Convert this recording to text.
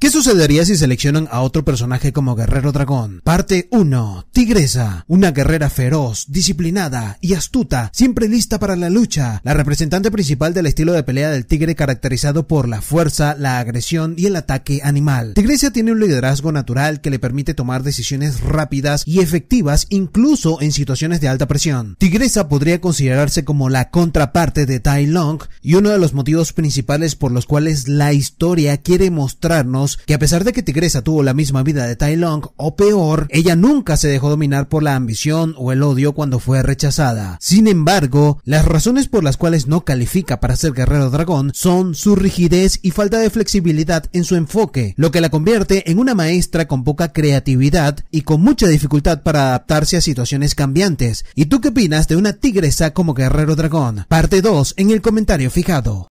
¿Qué sucedería si seleccionan a otro personaje como Guerrero Dragón? Parte 1. Tigresa. Una guerrera feroz, disciplinada y astuta, siempre lista para la lucha. La representante principal del estilo de pelea del tigre caracterizado por la fuerza, la agresión y el ataque animal. Tigresa tiene un liderazgo natural que le permite tomar decisiones rápidas y efectivas incluso en situaciones de alta presión. Tigresa podría considerarse como la contraparte de Tai Long y uno de los motivos principales por los cuales la historia quiere mostrarnos que a pesar de que Tigresa tuvo la misma vida de Tai Long o peor, ella nunca se dejó dominar por la ambición o el odio cuando fue rechazada. Sin embargo, las razones por las cuales no califica para ser guerrero dragón son su rigidez y falta de flexibilidad en su enfoque, lo que la convierte en una maestra con poca creatividad y con mucha dificultad para adaptarse a situaciones cambiantes. ¿Y tú qué opinas de una tigresa como guerrero dragón? Parte 2 en el comentario fijado.